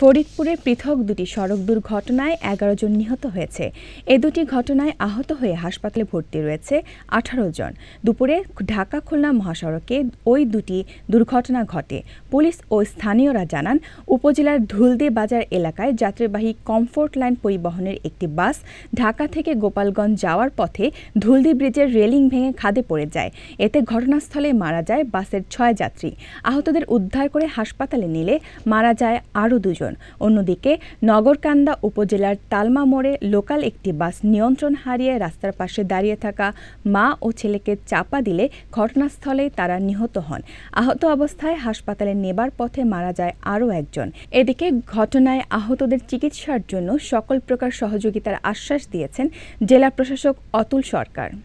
ফরিদপুরে পৃথক দুটি সড়ক দুর্ঘটনায় এগারো জন নিহত হয়েছে এ দুটি ঘটনায় আহত হয়ে হাসপাতালে ভর্তি রয়েছে আঠারো জন দুপুরে ঢাকা খুলনা মহাসড়কে ওই দুটি দুর্ঘটনা ঘটে পুলিশ ও স্থানীয়রা জানান উপজেলার ধুলদে বাজার এলাকায় যাত্রীবাহী কমফোর্ট লাইন পরিবহনের একটি বাস ঢাকা থেকে গোপালগঞ্জ যাওয়ার পথে ধুলদি ব্রিজের রেলিং ভেঙে খাদে পড়ে যায় এতে ঘটনাস্থলে মারা যায় বাসের ছয় যাত্রী আহতদের উদ্ধার করে হাসপাতালে নিলে মারা যায় আরও দুজন আন্দোলন অন্যদিকে নগরকান্দা উপজেলার তালমা মোড়ে লোকাল একটি বাস নিয়ন্ত্রণ হারিয়ে রাস্তার পাশে দাঁড়িয়ে থাকা মা ও ছেলেকে চাপা দিলে ঘটনাস্থলেই তারা নিহত হন আহত অবস্থায় হাসপাতালে নেবার পথে মারা যায় আরও একজন এদিকে ঘটনায় আহতদের চিকিৎসার জন্য সকল প্রকার সহযোগিতার আশ্বাস দিয়েছেন জেলা প্রশাসক অতুল সরকার